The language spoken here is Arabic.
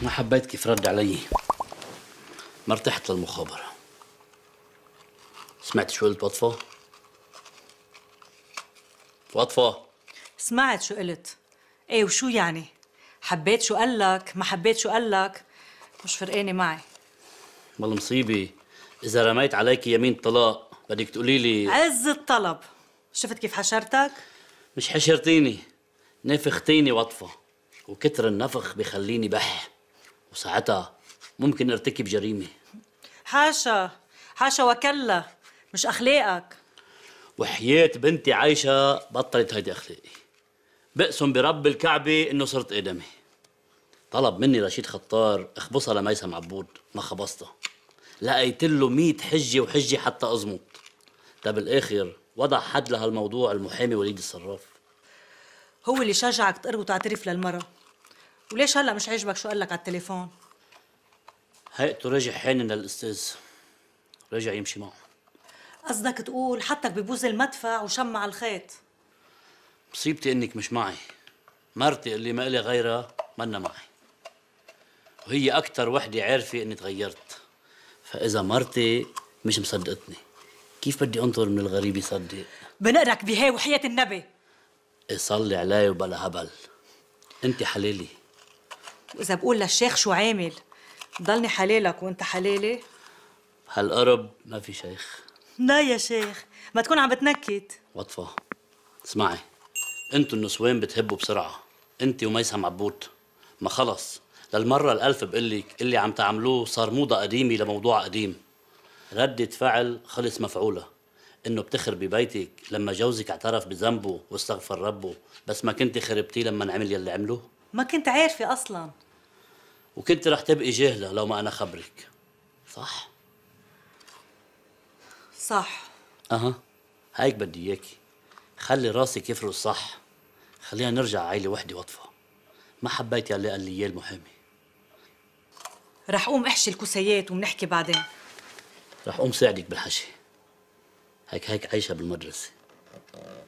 ما حبيت كيف رد علي ما ارتحت للمخابرة سمعت شو قلت وطفة؟ وطفة سمعت شو قلت ايه وشو يعني؟ حبيت شو قال لك ما حبيت شو قال لك مش فرقانة معي والله مصيبة إذا رميت عليك يمين طلاق بدك تقولي لي عز الطلب شفت كيف حشرتك؟ مش حشرتيني نفختيني وطفة وكتر النفخ بخليني بح وساعتها ممكن ارتكب جريمة حاشا حاشا وكلا مش أخلاقك وحياة بنتي عايشة بطلت هيدي أخلاقي بقسم برب الكعبة إنه صرت آدمي طلب مني رشيد خطار اخبصها لميسم عبود ما خبصتها لقيت له 100 حجة وحجة حتى اظمط طب بالآخر وضع حد لهالموضوع المحامي وليد الصراف هو اللي شجعك تقر وتعترف للمرأة وليش هلا مش عاجبك شو قال لك على التليفون؟ هيئته رجع حين للاستاذ رجع يمشي معه قصدك تقول حطك ببوز المدفع وشمع الخيط مصيبتي انك مش معي مرتي اللي ما إلي غيرها منا معي وهي اكثر وحدة عارفة إني تغيرت فإذا مرتي مش مصدقتني كيف بدي أنطر من الغريب يصدق؟ بنقرك بهي وحياة النبي إيه، صلي علي وبلا هبل أنت حليلي وإذا بقول للشيخ شو عامل ضلني حلالك وأنت حلالي هالقرب ما في شيخ لا يا شيخ ما تكون عم بتنكت وطفة اسمعي انتوا النسوان بتهبوا بسرعة انت وميسم عبوت ما خلص للمرة الألف بقلك اللي عم تعملوه صار موضة قديمة لموضوع قديم ردة فعل خلص مفعولة انه بتخربي بيتك لما جوزك اعترف بذنبه واستغفر ربه بس ما كنت خربتيه لما نعمل يلي عمله ما كنت عارفة أصلا وكنت رح تبقي جاهلة لو ما أنا خبرك صح؟ صح أها هيك بدي إياكي خلي راسك يفرق صح خلينا نرجع عائلة وحدة وطفة ما حبيت يلي قال لي إياه المحامي رح قوم أحشي الكوسيات ومنحكي بعدين رح قوم ساعدك بالحشي هيك هيك عايشة بالمدرسة